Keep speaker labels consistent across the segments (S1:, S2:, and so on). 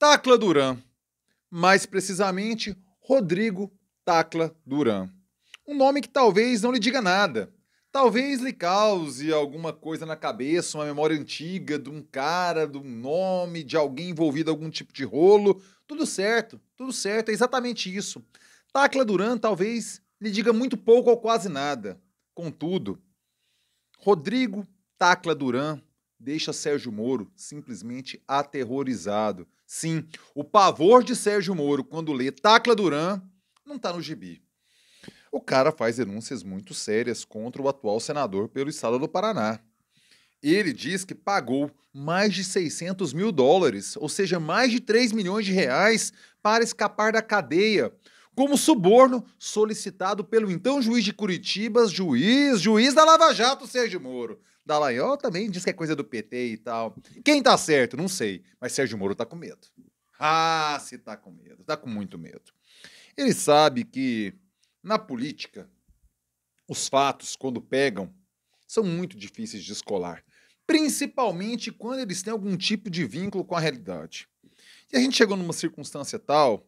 S1: Tacla Duran, mais precisamente Rodrigo Tacla Duran. Um nome que talvez não lhe diga nada, talvez lhe cause alguma coisa na cabeça, uma memória antiga de um cara, de um nome, de alguém envolvido em algum tipo de rolo. Tudo certo, tudo certo, é exatamente isso. Tacla Duran talvez lhe diga muito pouco ou quase nada. Contudo, Rodrigo Tacla Duran deixa Sérgio Moro simplesmente aterrorizado. Sim, o pavor de Sérgio Moro quando lê Tacla Duran não está no gibi. O cara faz denúncias muito sérias contra o atual senador pelo estado do Paraná. Ele diz que pagou mais de 600 mil dólares, ou seja, mais de 3 milhões de reais, para escapar da cadeia, como suborno solicitado pelo então juiz de Curitiba, juiz, juiz da Lava Jato, Sérgio Moro. Dallagnol também diz que é coisa do PT e tal. Quem tá certo? Não sei. Mas Sérgio Moro tá com medo. Ah, se tá com medo. Tá com muito medo. Ele sabe que na política, os fatos, quando pegam, são muito difíceis de escolar. Principalmente quando eles têm algum tipo de vínculo com a realidade. E a gente chegou numa circunstância tal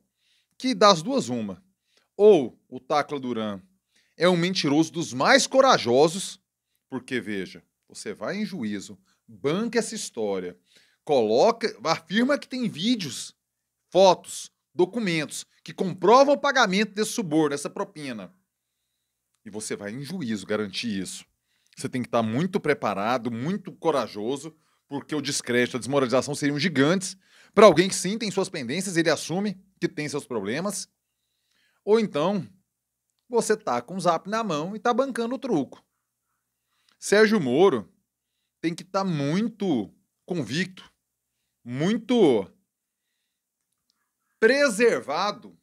S1: que das duas uma. Ou o Tacla Duran é um mentiroso dos mais corajosos, porque veja, você vai em juízo, banca essa história, coloca, afirma que tem vídeos, fotos, documentos que comprovam o pagamento desse suborno, dessa propina. E você vai em juízo garantir isso. Você tem que estar muito preparado, muito corajoso, porque o descrédito, a desmoralização seriam gigantes para alguém que sim tem suas pendências, ele assume que tem seus problemas. Ou então, você tá com o zap na mão e tá bancando o truco. Sérgio Moro tem que estar tá muito convicto, muito preservado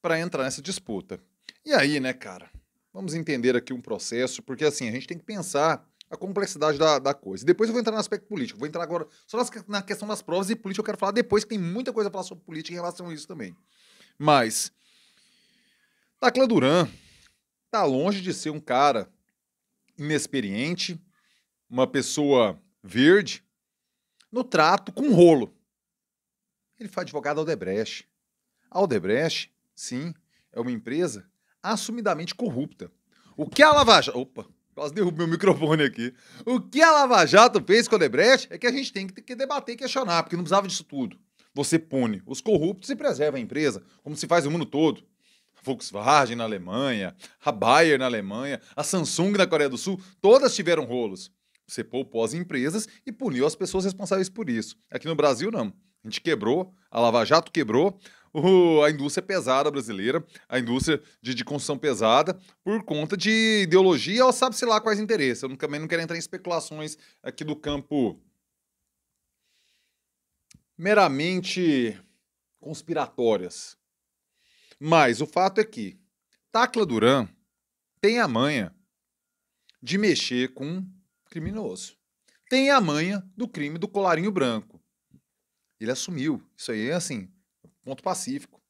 S1: para entrar nessa disputa. E aí, né, cara? Vamos entender aqui um processo, porque assim, a gente tem que pensar a complexidade da, da coisa. E depois eu vou entrar no aspecto político, vou entrar agora só nas, na questão das provas e política eu quero falar depois, que tem muita coisa a falar sobre política em relação a isso também. Mas, Tacla Duran tá longe de ser um cara inexperiente, uma pessoa verde, no trato com um rolo. Ele foi advogado Aldebrecht. A Aldebrecht, sim, é uma empresa assumidamente corrupta. O que a Lava Jato. Opa, quase derrubei o microfone aqui. O que a Lava Jato fez com a Odebrecht é que a gente tem que debater e questionar, porque não precisava disso tudo. Você pune os corruptos e preserva a empresa, como se faz o mundo todo. Volkswagen na Alemanha, a Bayer na Alemanha, a Samsung na Coreia do Sul, todas tiveram rolos. Você poupou as empresas e puniu as pessoas responsáveis por isso. Aqui no Brasil, não. A gente quebrou, a Lava Jato quebrou, o, a indústria é pesada brasileira, a indústria de, de construção pesada, por conta de ideologia ou sabe-se lá quais interesses. Eu também não quero entrar em especulações aqui do campo meramente conspiratórias. Mas o fato é que Tacla Duran tem a manha de mexer com um criminoso. Tem a manha do crime do colarinho branco. Ele assumiu. Isso aí é assim, ponto pacífico.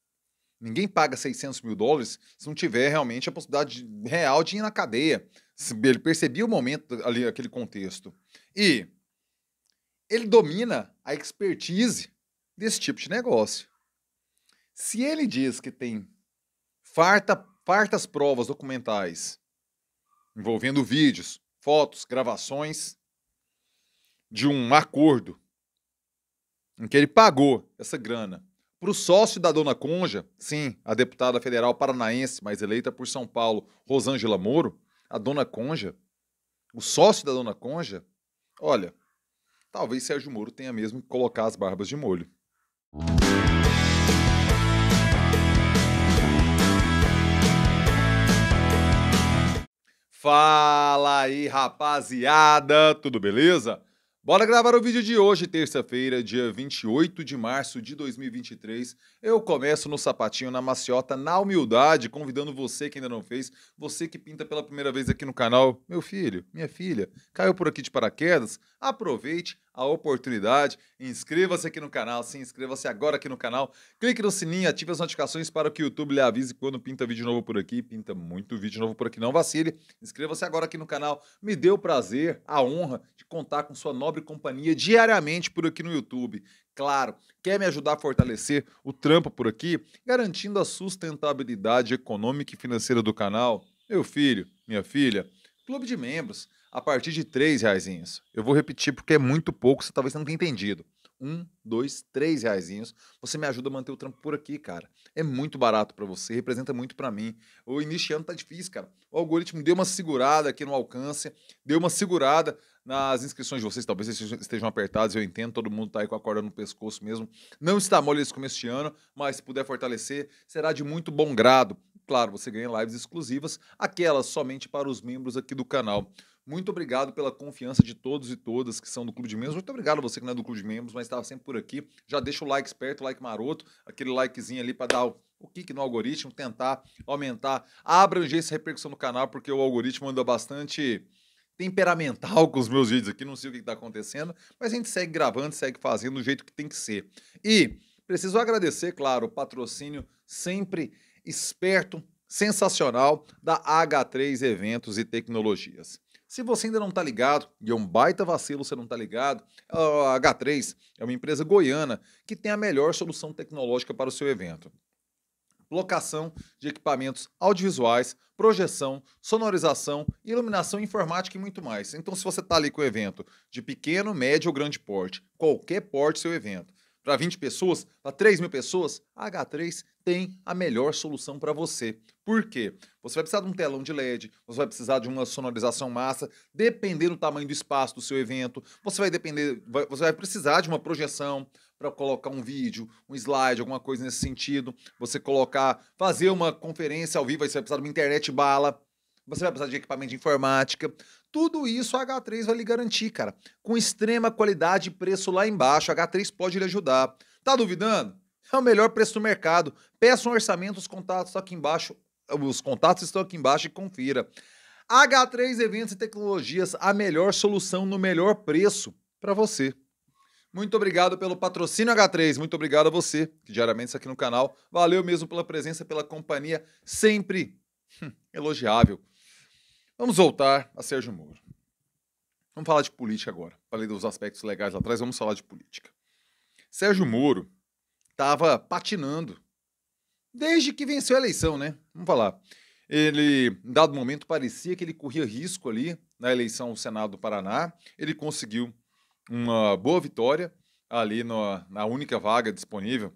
S1: Ninguém paga 600 mil dólares se não tiver realmente a possibilidade real de ir na cadeia. Ele percebia o momento ali, aquele contexto. E ele domina a expertise desse tipo de negócio. Se ele diz que tem farta, fartas provas documentais envolvendo vídeos, fotos, gravações de um acordo em que ele pagou essa grana para o sócio da dona Conja, sim, a deputada federal paranaense, mas eleita por São Paulo, Rosângela Moro, a dona Conja, o sócio da dona Conja, olha, talvez Sérgio Moro tenha mesmo que colocar as barbas de molho. Fala aí, rapaziada, tudo beleza? Bora gravar o vídeo de hoje, terça-feira, dia 28 de março de 2023. Eu começo no sapatinho, na maciota, na humildade, convidando você que ainda não fez, você que pinta pela primeira vez aqui no canal, meu filho, minha filha, caiu por aqui de paraquedas, aproveite, a oportunidade. Inscreva-se aqui no canal, se inscreva-se agora aqui no canal, clique no sininho, ative as notificações para que o YouTube lhe avise quando pinta vídeo novo por aqui. Pinta muito vídeo novo por aqui, não vacile. Inscreva-se agora aqui no canal. Me deu o prazer, a honra de contar com sua nobre companhia diariamente por aqui no YouTube. Claro, quer me ajudar a fortalecer o trampo por aqui, garantindo a sustentabilidade econômica e financeira do canal? Meu filho, minha filha, clube de membros a partir de três reaisinhos. Eu vou repetir porque é muito pouco, você talvez não tenha entendido. Um, dois, três reaisinhos. Você me ajuda a manter o trampo por aqui, cara. É muito barato para você, representa muito para mim. O início de ano tá difícil, cara. O algoritmo deu uma segurada aqui no alcance, deu uma segurada nas inscrições de vocês. Talvez vocês estejam apertados, eu entendo. Todo mundo tá aí com a corda no pescoço mesmo. Não está mole esse começo de ano, mas se puder fortalecer, será de muito bom grado. Claro, você ganha lives exclusivas, aquelas somente para os membros aqui do canal. Muito obrigado pela confiança de todos e todas que são do Clube de Membros. Muito obrigado a você que não é do Clube de Membros, mas estava tá sempre por aqui. Já deixa o like esperto, o like maroto, aquele likezinho ali para dar o, kick no algoritmo, tentar aumentar a abrangência repercussão no canal, porque o algoritmo anda bastante temperamental com os meus vídeos aqui, não sei o que está acontecendo, mas a gente segue gravando, segue fazendo do jeito que tem que ser. E preciso agradecer, claro, o patrocínio sempre esperto, sensacional da H3 Eventos e Tecnologias. Se você ainda não está ligado, e é um baita vacilo você não está ligado, a H3 é uma empresa goiana que tem a melhor solução tecnológica para o seu evento. Locação de equipamentos audiovisuais, projeção, sonorização, iluminação informática e muito mais. Então, se você está ali com o evento de pequeno, médio ou grande porte, qualquer porte seu evento, para 20 pessoas, para 3 mil pessoas, a H3 tem a melhor solução para você. Por quê? Você vai precisar de um telão de LED, você vai precisar de uma sonorização massa, dependendo do tamanho do espaço do seu evento, você vai depender, vai, você vai precisar de uma projeção para colocar um vídeo, um slide, alguma coisa nesse sentido. Você colocar, fazer uma conferência ao vivo, você vai precisar de uma internet bala você vai precisar de equipamento de informática. Tudo isso a H3 vai lhe garantir, cara. Com extrema qualidade e preço lá embaixo, a H3 pode lhe ajudar. Tá duvidando? É o melhor preço do mercado. Peça um orçamento, os contatos aqui embaixo. Os contatos estão aqui embaixo e confira. H3 Eventos e Tecnologias, a melhor solução no melhor preço para você. Muito obrigado pelo patrocínio H3, muito obrigado a você que diariamente está aqui no canal. Valeu mesmo pela presença, pela companhia, sempre hum, elogiável. Vamos voltar a Sérgio Moro. Vamos falar de política agora. Falei dos aspectos legais lá atrás, vamos falar de política. Sérgio Moro estava patinando desde que venceu a eleição, né? Vamos falar. Ele, em dado momento, parecia que ele corria risco ali na eleição ao Senado do Paraná. Ele conseguiu uma boa vitória ali na, na única vaga disponível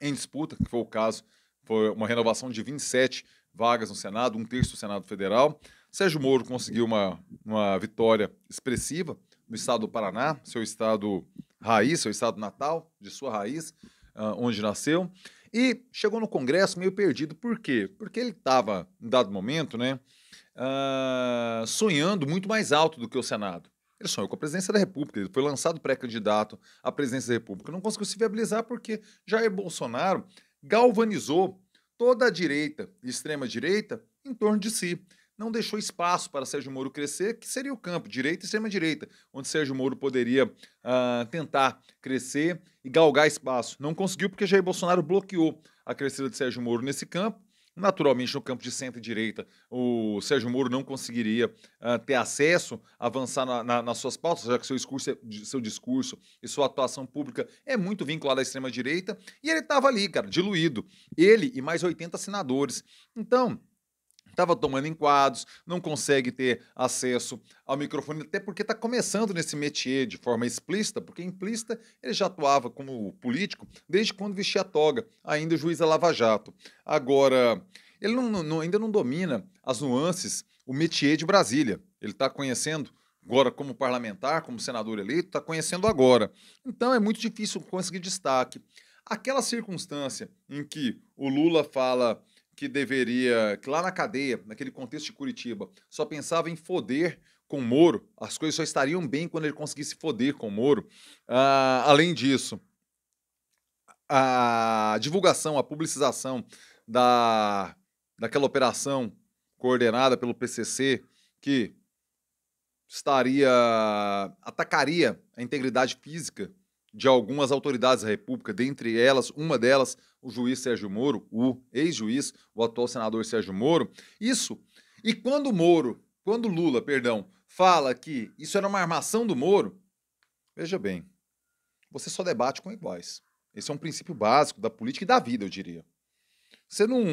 S1: em disputa, que foi o caso, foi uma renovação de 27 vagas no Senado, um terço do Senado Federal. Sérgio Moro conseguiu uma, uma vitória expressiva no estado do Paraná, seu estado raiz, seu estado natal, de sua raiz, uh, onde nasceu. E chegou no Congresso meio perdido. Por quê? Porque ele estava, em dado momento, né, uh, sonhando muito mais alto do que o Senado. Ele sonhou com a presidência da República, ele foi lançado pré-candidato à presidência da República. Não conseguiu se viabilizar porque Jair Bolsonaro galvanizou toda a direita e extrema-direita em torno de si não deixou espaço para Sérgio Moro crescer, que seria o campo, direita e extrema-direita, onde Sérgio Moro poderia uh, tentar crescer e galgar espaço. Não conseguiu porque Jair Bolsonaro bloqueou a crescida de Sérgio Moro nesse campo. Naturalmente, no campo de centro-direita, o Sérgio Moro não conseguiria uh, ter acesso, avançar na, na, nas suas pautas, já que seu discurso, é, seu discurso e sua atuação pública é muito vinculada à extrema-direita, e ele estava ali, cara, diluído. Ele e mais 80 senadores. Então, estava tomando enquadros, não consegue ter acesso ao microfone, até porque está começando nesse métier de forma explícita, porque implícita ele já atuava como político desde quando vestia a toga, ainda juiz a Lava Jato. Agora, ele não, não, ainda não domina as nuances, o métier de Brasília. Ele está conhecendo agora como parlamentar, como senador eleito, está conhecendo agora. Então é muito difícil conseguir destaque. Aquela circunstância em que o Lula fala que deveria, que lá na cadeia, naquele contexto de Curitiba, só pensava em foder com Moro, as coisas só estariam bem quando ele conseguisse foder com Moro. Uh, além disso, a divulgação, a publicização da, daquela operação coordenada pelo PCC, que estaria atacaria a integridade física de algumas autoridades da República, dentre elas, uma delas, o juiz Sérgio Moro, o ex-juiz, o atual senador Sérgio Moro. Isso. E quando Moro, quando Lula, perdão, fala que isso era uma armação do Moro, veja bem, você só debate com iguais. Esse é um princípio básico da política e da vida, eu diria. Você não,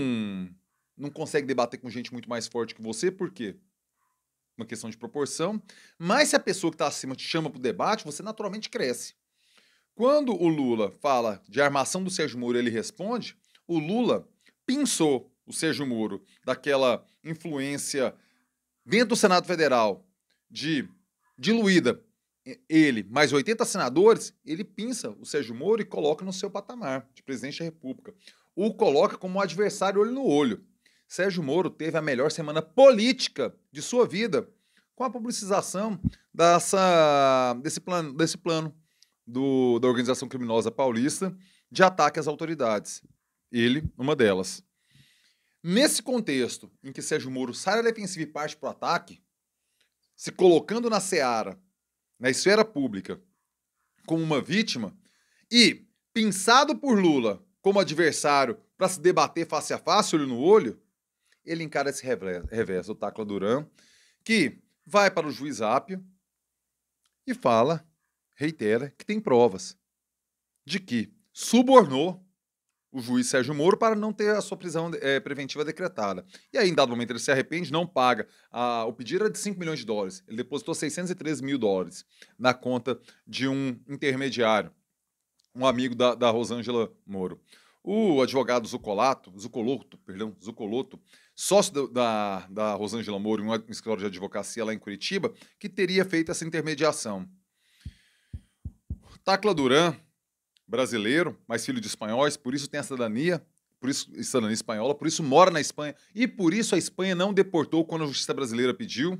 S1: não consegue debater com gente muito mais forte que você, por quê? Uma questão de proporção. Mas se a pessoa que está acima te chama para o debate, você naturalmente cresce. Quando o Lula fala de armação do Sérgio Moro, ele responde, o Lula pinçou o Sérgio Moro daquela influência dentro do Senado Federal de diluída ele mais 80 senadores, ele pinça o Sérgio Moro e coloca no seu patamar de presidente da República. O coloca como um adversário olho no olho. Sérgio Moro teve a melhor semana política de sua vida com a publicização dessa, desse, plano, desse plano do, da organização criminosa paulista de ataque às autoridades. Ele, uma delas. Nesse contexto em que Sérgio Moro sai da defensiva e parte para o ataque, se colocando na seara, na esfera pública, como uma vítima, e pensado por Lula como adversário para se debater face a face, olho no olho, ele encara esse revés, o Tacla Duran, que vai para o juiz Apio e fala reitera que tem provas de que subornou o juiz Sérgio Moro para não ter a sua prisão é, preventiva decretada. E aí, em dado momento, ele se arrepende, não paga. A, o pedido era de 5 milhões de dólares. Ele depositou 613 mil dólares na conta de um intermediário, um amigo da, da Rosângela Moro. O advogado Zucolato, Zucoloto, perdão, Zucoloto, sócio da, da Rosângela Moro, em um escritório de advocacia lá em Curitiba, que teria feito essa intermediação. Tacla Duran, brasileiro, mas filho de espanhóis, por isso tem a cidadania, por isso cidadania espanhola, por isso mora na Espanha e por isso a Espanha não deportou quando a justiça brasileira pediu.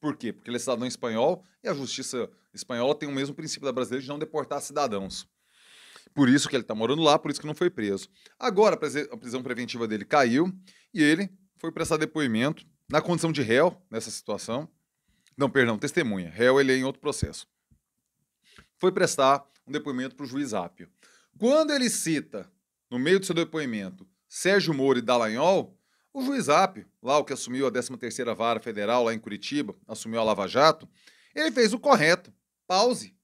S1: Por quê? Porque ele é cidadão espanhol e a justiça espanhola tem o mesmo princípio da brasileira de não deportar cidadãos. Por isso que ele está morando lá, por isso que não foi preso. Agora a prisão preventiva dele caiu e ele foi prestar depoimento na condição de réu nessa situação. Não, perdão, testemunha. Réu ele é em outro processo foi prestar um depoimento para o juiz Apio. Quando ele cita, no meio do seu depoimento, Sérgio Moro e Dallagnol, o juiz Apio, lá o que assumiu a 13ª Vara Federal lá em Curitiba, assumiu a Lava Jato, ele fez o correto. Pause.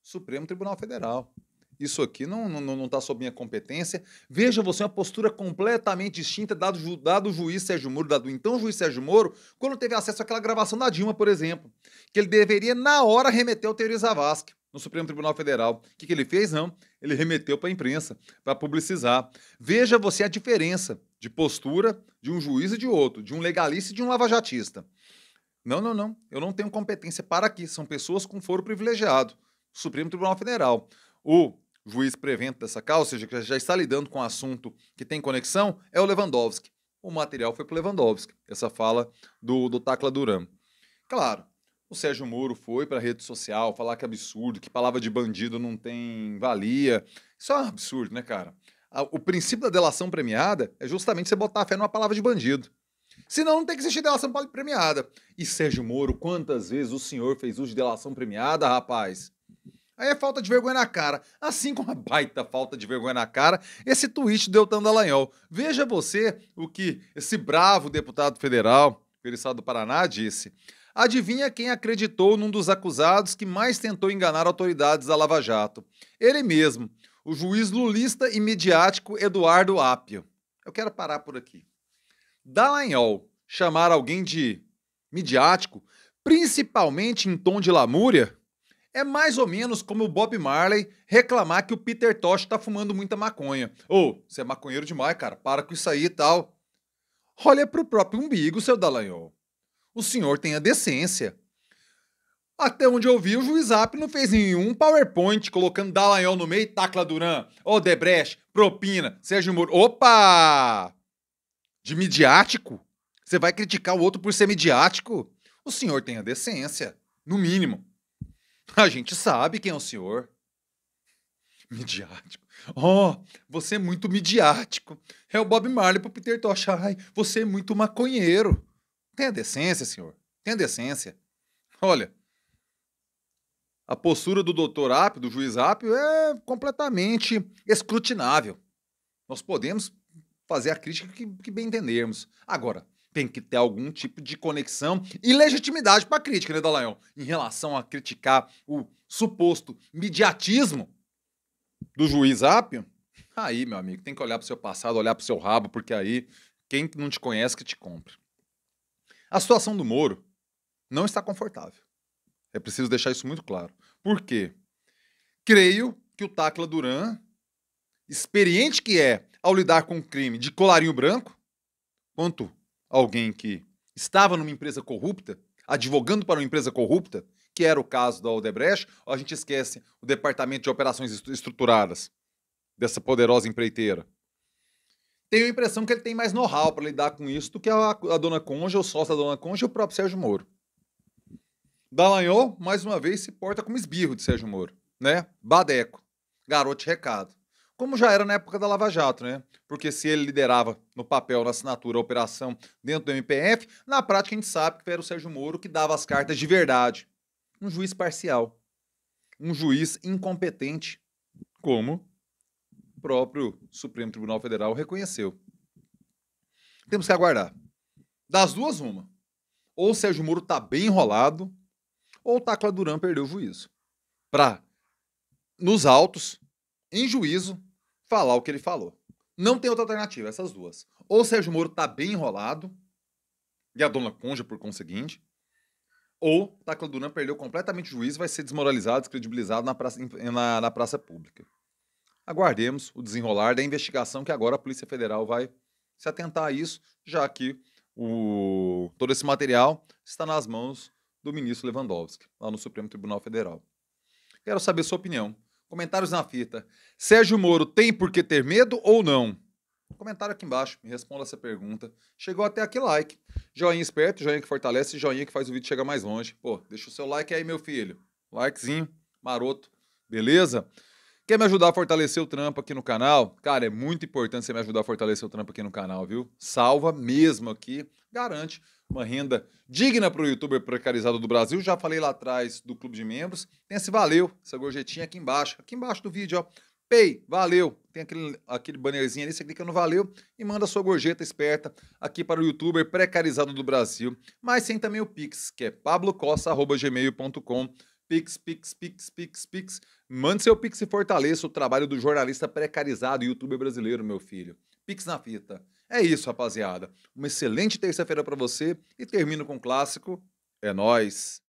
S1: Supremo Tribunal Federal. Isso aqui não está não, não tá sob minha competência. Veja você uma postura completamente distinta da do, da do juiz Sérgio Moro, da do então juiz Sérgio Moro, quando teve acesso àquela gravação da Dilma, por exemplo, que ele deveria, na hora, remeter ao Teoriza Vasque no Supremo Tribunal Federal. O que, que ele fez? Não. Ele remeteu para a imprensa, para publicizar. Veja você a diferença de postura de um juiz e de outro, de um legalista e de um lavajatista. Não, não, não. Eu não tenho competência para aqui. São pessoas com foro privilegiado. Supremo Tribunal Federal. O juiz prevento dessa causa, ou seja, que já está lidando com um assunto que tem conexão, é o Lewandowski. O material foi para o Lewandowski, essa fala do, do Tacla Duran. Claro, o Sérgio Moro foi para a rede social falar que é absurdo, que palavra de bandido não tem valia. Isso é um absurdo, né, cara? O princípio da delação premiada é justamente você botar a fé numa palavra de bandido. Senão não tem que existir delação premiada. E Sérgio Moro, quantas vezes o senhor fez uso de delação premiada, rapaz? Aí é falta de vergonha na cara. Assim como a baita falta de vergonha na cara, esse tweet do Deltan Dallagnol. Veja você o que esse bravo deputado federal, Felicidade do Paraná, disse. Adivinha quem acreditou num dos acusados que mais tentou enganar autoridades da Lava Jato? Ele mesmo, o juiz lulista e midiático Eduardo Apio. Eu quero parar por aqui. Dallagnol chamar alguém de midiático, principalmente em tom de lamúria, é mais ou menos como o Bob Marley reclamar que o Peter Tosh tá fumando muita maconha. Ou, oh, você é maconheiro demais, cara, para com isso aí e tal. Olha pro próprio umbigo, seu Dallagnol. O senhor tem a decência. Até onde eu vi, o juiz App não fez nenhum PowerPoint colocando Dallagnol no meio e Tacla Duran, Odebrecht, Propina, Sérgio Moro. Opa! De midiático? Você vai criticar o outro por ser midiático? O senhor tem a decência, no mínimo. A gente sabe quem é o senhor. Midiático. Oh, você é muito midiático. É o Bob Marley pro Peter Tosh. Ai, você é muito maconheiro. Tenha decência, senhor. Tenha decência. Olha, a postura do doutor Apio, do juiz Apio, é completamente escrutinável. Nós podemos fazer a crítica que, que bem entendermos. Agora, tem que ter algum tipo de conexão e legitimidade para a crítica, né, Dallagnol? Em relação a criticar o suposto mediatismo do juiz Apio, aí, meu amigo, tem que olhar para o seu passado, olhar para o seu rabo, porque aí quem não te conhece que te compra. A situação do Moro não está confortável. É preciso deixar isso muito claro. Por quê? Creio que o Tacla Duran, experiente que é ao lidar com o crime de colarinho branco, quanto alguém que estava numa empresa corrupta, advogando para uma empresa corrupta, que era o caso da Odebrecht, a gente esquece o Departamento de Operações Estruturadas, dessa poderosa empreiteira tenho a impressão que ele tem mais know-how para lidar com isso do que a, a dona Conja, o sócio da dona Conja e o próprio Sérgio Moro. Dallagnol, mais uma vez, se porta como esbirro de Sérgio Moro, né? Badeco, garoto de recado. Como já era na época da Lava Jato, né? Porque se ele liderava no papel, na assinatura, a operação dentro do MPF, na prática a gente sabe que era o Sérgio Moro que dava as cartas de verdade. Um juiz parcial. Um juiz incompetente, como o próprio Supremo Tribunal Federal reconheceu. Temos que aguardar. Das duas, uma. Ou o Sérgio Moro está bem enrolado, ou o Tacla Duran perdeu o juízo. Para, nos autos, em juízo, falar o que ele falou. Não tem outra alternativa, essas duas. Ou o Sérgio Moro está bem enrolado, e a dona Conja, por conseguinte, ou Tacla Duran perdeu completamente o juízo vai ser desmoralizado, descredibilizado na praça, na, na praça pública aguardemos o desenrolar da investigação que agora a Polícia Federal vai se atentar a isso, já que o, todo esse material está nas mãos do ministro Lewandowski, lá no Supremo Tribunal Federal. Quero saber sua opinião. Comentários na fita. Sérgio Moro tem por que ter medo ou não? Comentário aqui embaixo, me responda essa pergunta. Chegou até aqui, like. Joinha esperto, joinha que fortalece, joinha que faz o vídeo chegar mais longe. Pô, deixa o seu like aí, meu filho. Likezinho, maroto, beleza? Quer me ajudar a fortalecer o trampo aqui no canal? Cara, é muito importante você me ajudar a fortalecer o trampo aqui no canal, viu? Salva mesmo aqui, garante uma renda digna para o youtuber precarizado do Brasil. Já falei lá atrás do clube de membros. Tem esse valeu, essa gorjetinha aqui embaixo, aqui embaixo do vídeo, ó. Pay, valeu. Tem aquele, aquele bannerzinho ali, você clica no valeu e manda sua gorjeta esperta aqui para o youtuber precarizado do Brasil. Mas tem também o Pix, que é pablocosta.gmail.com.br Pix, Pix, Pix, Pix, Pix. Mande seu Pix e fortaleça o trabalho do jornalista precarizado e youtuber brasileiro, meu filho. Pix na fita. É isso, rapaziada. Uma excelente terça-feira para você e termino com um clássico. É nós.